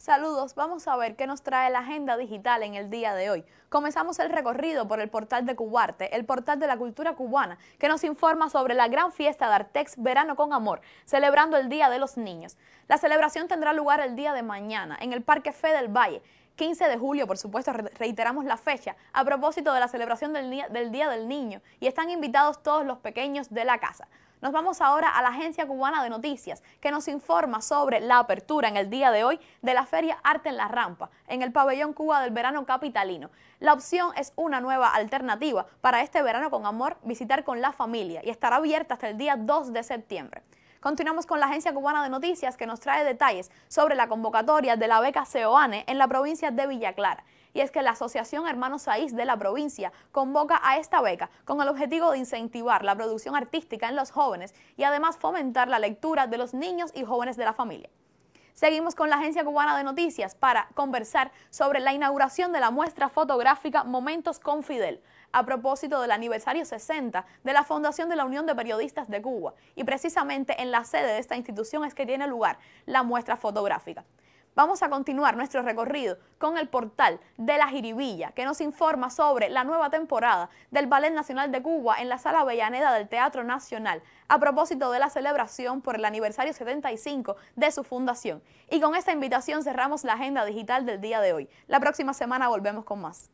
Saludos, vamos a ver qué nos trae la agenda digital en el día de hoy. Comenzamos el recorrido por el portal de Cubarte, el portal de la cultura cubana, que nos informa sobre la gran fiesta de Artex Verano con Amor, celebrando el Día de los Niños. La celebración tendrá lugar el día de mañana en el Parque Fe del Valle. 15 de julio, por supuesto, reiteramos la fecha a propósito de la celebración del día, del día del Niño y están invitados todos los pequeños de la casa. Nos vamos ahora a la Agencia Cubana de Noticias, que nos informa sobre la apertura en el día de hoy de la Feria Arte en la Rampa, en el Pabellón Cuba del Verano Capitalino. La opción es una nueva alternativa para este verano con amor, visitar con la familia y estará abierta hasta el día 2 de septiembre. Continuamos con la Agencia Cubana de Noticias que nos trae detalles sobre la convocatoria de la beca CEOANE en la provincia de Villa Clara y es que la Asociación Hermanos Saiz de la provincia convoca a esta beca con el objetivo de incentivar la producción artística en los jóvenes y además fomentar la lectura de los niños y jóvenes de la familia. Seguimos con la Agencia Cubana de Noticias para conversar sobre la inauguración de la muestra fotográfica Momentos con Fidel, a propósito del aniversario 60 de la Fundación de la Unión de Periodistas de Cuba. Y precisamente en la sede de esta institución es que tiene lugar la muestra fotográfica. Vamos a continuar nuestro recorrido con el portal de la Jiribilla, que nos informa sobre la nueva temporada del Ballet Nacional de Cuba en la Sala Avellaneda del Teatro Nacional, a propósito de la celebración por el aniversario 75 de su fundación. Y con esta invitación cerramos la agenda digital del día de hoy. La próxima semana volvemos con más.